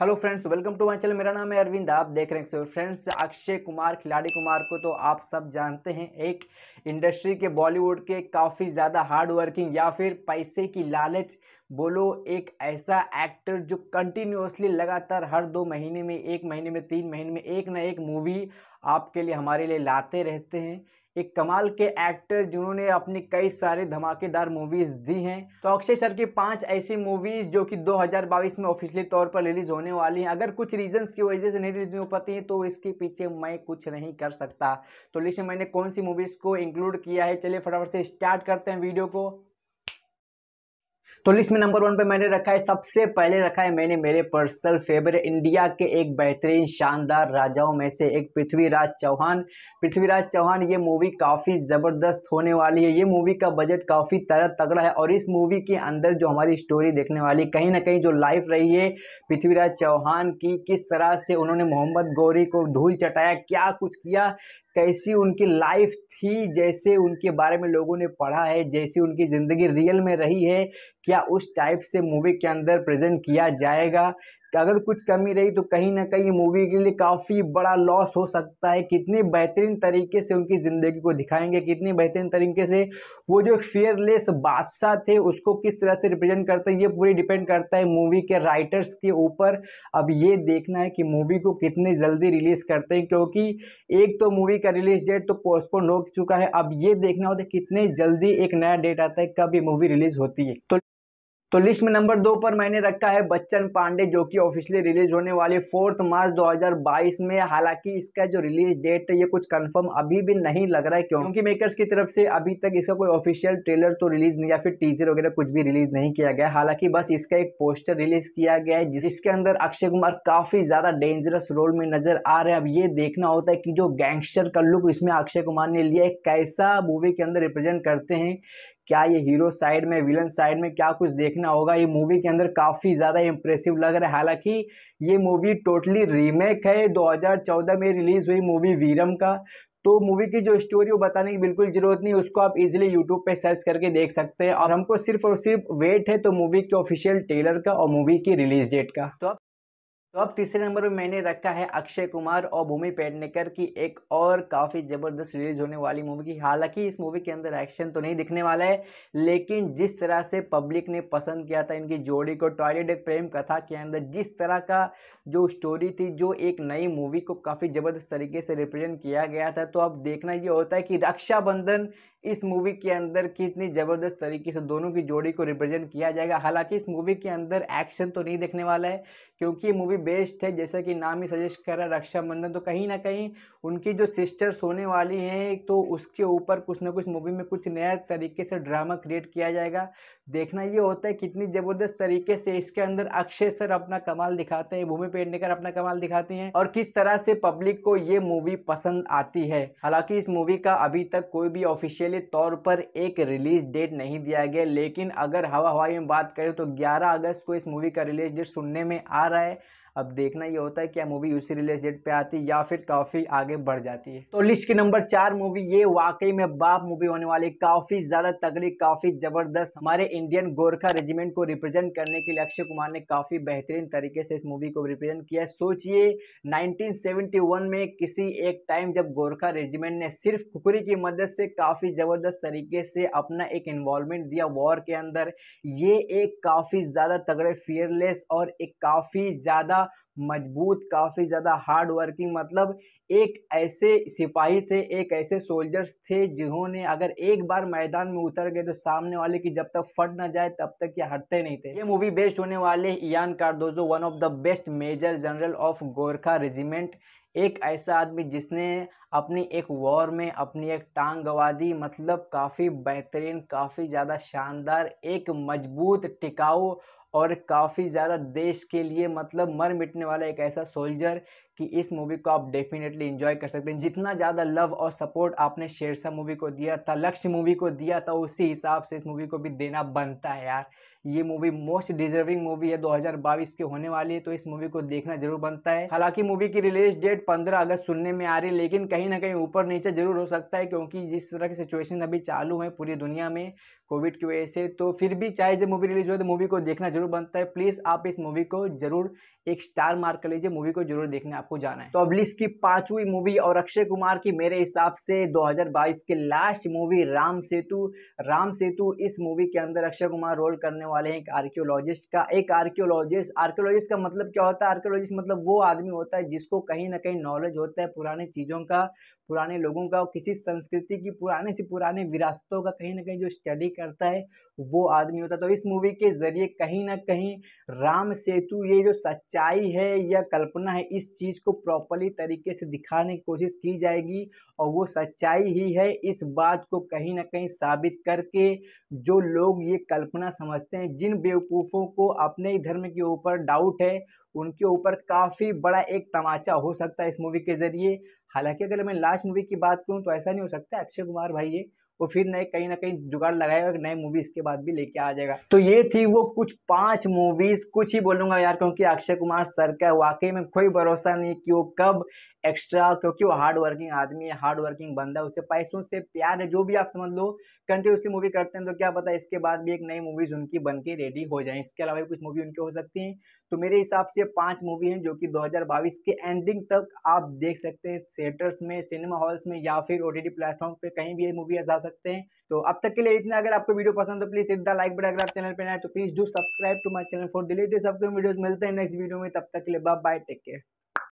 hello friends welcome to my channel मेरा नाम है अरविंद आप देख रहे हैं फ्रेंड्स अक्षय कुमार खिलाड़ी कुमार को तो आप सब जानते हैं एक इंडस्ट्री के बॉलीवुड के काफ़ी ज़्यादा हार्ड वर्किंग या फिर पैसे की लालच बोलो एक ऐसा एक्टर जो कंटिन्यूसली लगातार हर दो महीने में एक महीने में तीन महीने में एक ना एक मूवी आपके लिए हमारे लिए लाते रहते हैं एक कमाल के एक्टर जिन्होंने अपनी कई सारे धमाकेदार मूवीज़ दी हैं तो अक्षय सर की पांच ऐसी मूवीज़ जो कि 2022 में ऑफिशियली तौर पर रिलीज़ होने वाली हैं अगर कुछ रीजंस की वजह से नहीं रिलीज हो पाती हैं तो इसके पीछे मैं कुछ नहीं कर सकता तो लिस्ट मैंने कौन सी मूवीज़ को इंक्लूड किया है चलिए फटाफट से स्टार्ट करते हैं वीडियो को तो लिस्ट में नंबर वन पे मैंने रखा है सबसे पहले रखा है मैंने मेरे पर्सनल फेवरेट इंडिया के एक बेहतरीन शानदार राजाओं में से एक पृथ्वीराज चौहान पृथ्वीराज चौहान ये मूवी काफ़ी ज़बरदस्त होने वाली है ये मूवी का बजट काफ़ी तरह तगड़ा है और इस मूवी के अंदर जो हमारी स्टोरी देखने वाली कहीं ना कहीं जो लाइफ रही है पृथ्वीराज चौहान की किस तरह से उन्होंने मोहम्मद गौरी को धूल चटाया क्या कुछ किया कैसी उनकी लाइफ थी जैसे उनके बारे में लोगों ने पढ़ा है जैसी उनकी ज़िंदगी रियल में रही है क्या उस टाइप से मूवी के अंदर प्रेजेंट किया जाएगा कि अगर कुछ कमी रही तो कहीं ना कहीं मूवी के लिए काफ़ी बड़ा लॉस हो सकता है कितने बेहतरीन तरीके से उनकी ज़िंदगी को दिखाएंगे कितने बेहतरीन तरीके से वो जो फेयरलेस बादशाह थे उसको किस तरह से रिप्रेजेंट करते हैं ये पूरी डिपेंड करता है मूवी के राइटर्स के ऊपर अब ये देखना है कि मूवी को कितने जल्दी रिलीज़ करते हैं क्योंकि एक तो मूवी का रिलीज डेट तो पोस्टपोन हो चुका है अब ये देखना होता है कितने जल्दी एक नया डेट आता है कब ये मूवी रिलीज़ होती है तो तो लिस्ट में नंबर दो पर मैंने रखा है बच्चन पांडे जो कि ऑफिशियली रिलीज होने वाले फोर्थ मार्च 2022 में हालांकि इसका जो रिलीज डेट है ये कुछ कंफर्म अभी भी नहीं लग रहा है क्योंकि मेकर्स की तरफ से अभी तक इसका कोई ऑफिशियल ट्रेलर तो रिलीज नहीं या फिर टीजर वगैरह कुछ भी रिलीज नहीं किया गया हालांकि बस इसका एक पोस्टर रिलीज किया गया है जिसके अंदर अक्षय कुमार काफी ज्यादा डेंजरस रोल में नजर आ रहे हैं अब ये देखना होता है कि जो गैंगस्टर का लुक इसमें अक्षय कुमार ने लिया है कैसा मूवी के अंदर रिप्रेजेंट करते हैं क्या ये हीरो साइड में विलन साइड में क्या कुछ देखना होगा ये मूवी के अंदर काफ़ी ज़्यादा इम्प्रेसिव लग रहा है हालांकि ये मूवी टोटली रीमेक है 2014 में रिलीज़ हुई मूवी वीरम का तो मूवी की जो स्टोरी वो बताने की बिल्कुल ज़रूरत नहीं उसको आप इजीली यूट्यूब पे सर्च करके देख सकते हैं और हमको सिर्फ और सिर्फ वेट है तो मूवी के ऑफिशियल ट्रेलर का और मूवी की रिलीज डेट का तो तो अब तीसरे नंबर पे मैंने रखा है अक्षय कुमार और भूमि पेडनेकर की एक और काफ़ी ज़बरदस्त रिलीज होने वाली मूवी की हालांकि इस मूवी के अंदर एक्शन तो नहीं दिखने वाला है लेकिन जिस तरह से पब्लिक ने पसंद किया था इनकी जोड़ी को टॉयलेट एक प्रेम कथा के अंदर जिस तरह का जो स्टोरी थी जो एक नई मूवी को काफ़ी ज़बरदस्त तरीके से रिप्रेजेंट किया गया था तो अब देखना ये होता है कि रक्षाबंधन इस मूवी के अंदर कितनी ज़बरदस्त तरीके से दोनों की जोड़ी को रिप्रेजेंट किया जाएगा हालांकि इस मूवी के अंदर एक्शन तो नहीं देखने वाला है क्योंकि मूवी बेस्ड है जैसा कि नाम ही सजेस्ट कर रहा है रक्षाबंधन तो कहीं ना कहीं उनकी जो सिस्टर्स होने वाली हैं तो उसके ऊपर कुछ ना कुछ मूवी में कुछ नया तरीके से ड्रामा क्रिएट किया जाएगा देखना ये होता है कितनी ज़बरदस्त तरीके से इसके अंदर अक्षय सर अपना कमाल दिखाते हैं भूमि पेडनेकर अपना कमाल दिखाते हैं और किस तरह से पब्लिक को ये मूवी पसंद आती है हालांकि इस मूवी का अभी तक कोई भी ऑफिशियली ऑफिशियली तौर पर एक रिलीज डेट नहीं दिया गया लेकिन अगर हवा हवाई में बात करें तो 11 अगस्त को इस मूवी का रिलीज डेट सुनने में आ रहा है अब देखना ये होता है क्या मूवी उसी रिलीज डेट पे आती है या फिर काफ़ी आगे बढ़ जाती है तो लिस्ट की नंबर चार मूवी ये वाकई में बाप मूवी होने वाली काफ़ी ज़्यादा तगड़ी काफ़ी ज़बरदस्त हमारे इंडियन गोरखा रेजिमेंट को रिप्रेजेंट करने के लिए अक्षय कुमार ने काफ़ी बेहतरीन तरीके से इस मूवी को रिप्रेजेंट किया सोचिए नाइनटीन में किसी एक टाइम जब गोरखा रेजिमेंट ने सिर्फ कुकरी की मदद से काफ़ी ज़बरदस्त तरीके से अपना एक इन्वॉल्वमेंट दिया वॉर के अंदर ये एक काफ़ी ज़्यादा तगड़े फियरलेस और एक काफ़ी ज़्यादा मजबूत काफ़ी ज़्यादा हार्ड वर्किंग मतलब एक ऐसे सिपाही थे एक ऐसे सोल्जर्स थे जिन्होंने अगर एक बार मैदान में उतर गए तो सामने वाले की जब तक फट ना जाए तब तक ये हटते नहीं थे ये मूवी बेस्ट होने वाले Ian Cardozo one of the best major general of Gorkha regiment एक ऐसा आदमी जिसने अपनी एक वॉर में अपनी एक टांग गवा दी मतलब काफ़ी बेहतरीन काफ़ी ज़्यादा शानदार एक मजबूत टिकाऊ और काफ़ी ज़्यादा देश के लिए मतलब मर मिटने वाला एक ऐसा सोल्जर कि इस मूवी को आप डेफिनेटली इन्जॉय कर सकते हैं जितना ज़्यादा लव और सपोर्ट आपने शेरशाह मूवी को दिया था लक्ष्य मूवी को दिया था उसी हिसाब से इस मूवी को भी देना बनता है यार ये मूवी मोस्ट डिजर्विंग मूवी है 2022 के होने वाली है तो इस मूवी को देखना जरूर बनता है हालांकि मूवी की रिलीज डेट 15 अगस्त सुनने में आ रही है लेकिन कहीं ना कहीं ऊपर नीचे जरूर हो सकता है क्योंकि जिस तरह की सिचुएशन अभी चालू है पूरी दुनिया में कोविड की वजह से तो फिर भी चाहे जब मूवी रिलीज हो तो मूवी को देखना जरूर बनता है प्लीज़ आप इस मूवी को जरूर एक स्टार मार्क कर लीजिए मूवी को जरूर देखने आपको जाना है तो अब लिस्ट की पांचवी मूवी और अक्षय कुमार की मेरे हिसाब से 2022 के लास्ट मूवी राम सेतु राम सेतु इस मूवी के अंदर अक्षय कुमार रोल करने वाले वाले हैं एक आर्क्योलॉजिस्ट का एक आर्क्योलॉजिस्ट आर्क्योलॉजिस्ट का मतलब क्या होता है आर्क्योलॉजिस्ट मतलब वो आदमी होता है जिसको कहीं ना कहीं नॉलेज होता है पुराने चीज़ों का पुराने लोगों का किसी संस्कृति की पुराने से पुराने विरासतों का कहीं ना कहीं जो स्टडी करता है वो आदमी होता है तो इस मूवी के ज़रिए कहीं ना कहीं राम सेतु ये जो सच्चाई है या कल्पना है इस चीज़ को प्रॉपरली तरीके से दिखाने की कोशिश की जाएगी और वो सच्चाई ही है इस बात को कहीं ना कहीं साबित करके जो लोग ये कल्पना समझते हैं में जिन बेवकूफ़ों को अपने ही धर्म के ऊपर डाउट है उनके ऊपर काफ़ी बड़ा एक तमाचा हो सकता है इस मूवी के ज़रिए हालांकि अगर मैं लास्ट मूवी की बात करूँ तो ऐसा नहीं हो सकता अक्षय कुमार भाई ये वो फिर नए कहीं ना कहीं जुगाड़ लगाएगा नए मूवी इसके बाद भी लेके आ जाएगा तो ये थी वो कुछ पांच मूवीज कुछ ही बोलूंगा यार क्योंकि अक्षय कुमार सर का वाकई में कोई भरोसा नहीं कि वो कब एक्स्ट्रा क्योंकि वो हार्ड वर्किंग आदमी है हार्ड वर्किंग बंदा उसे पैसों से प्यार है जो भी आप समझ लो कंटिन्यूसली मूवी करते हैं तो क्या पता इसके बाद भी एक नई मूवीज़ उनकी बन के रेडी हो जाए इसके अलावा भी कुछ मूवी उनकी हो सकती हैं तो मेरे हिसाब से पाँच मूवी हैं जो कि दो के एंडिंग तक आप देख सकते हैं थिएटर्स में सिनेमा हॉल्स में या फिर ओ प्लेटफॉर्म पर कहीं भी ये मूवी आ सकते हैं तो अब तक के लिए इतना अगर आपको वीडियो पसंद तो प्लीज़ सीधा लाइक बटन अगर आप चैनल पर नए तो please do subscribe to my channel for the latest videos मिलते हैं नेक्स्ट वीडियो में तब तक के लिए बाय टेक केयर